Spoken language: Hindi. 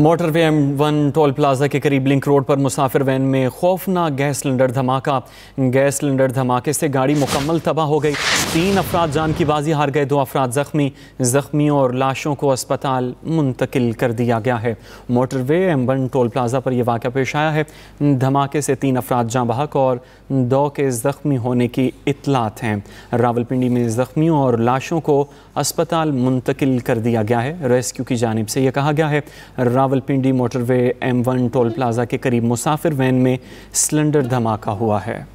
motor motorway M one toll plaza के करीब लिंक रोड पर मुसाफिर वैन में खौफनाक गैस सिलेंडर धमाका गैस सिलेंडर धमाके से गाड़ी मुकम्मल तबाह हो गई तीन अफराद जान की बाजी हार गए दो अफराद ज़ख्मी ज़ख्मियों और लाशों को अस्पताल मुंतकिल कर दिया गया है motorway M one toll plaza पर यह वाक़ पेश आया है धमाके से तीन अफराद जहाँ बहक और दो के ज़ख्मी होने की इतलात हैं रावलपिंडी में ज़ख्मियों और लाशों को अस्पताल मुंतकिल कर दिया गया है रेस्क्यू की जानब से यह कहा गया है Rawalpindi motorway M one toll plaza के करीब मुसाफिर वैन में सिलेंडर धमाका हुआ है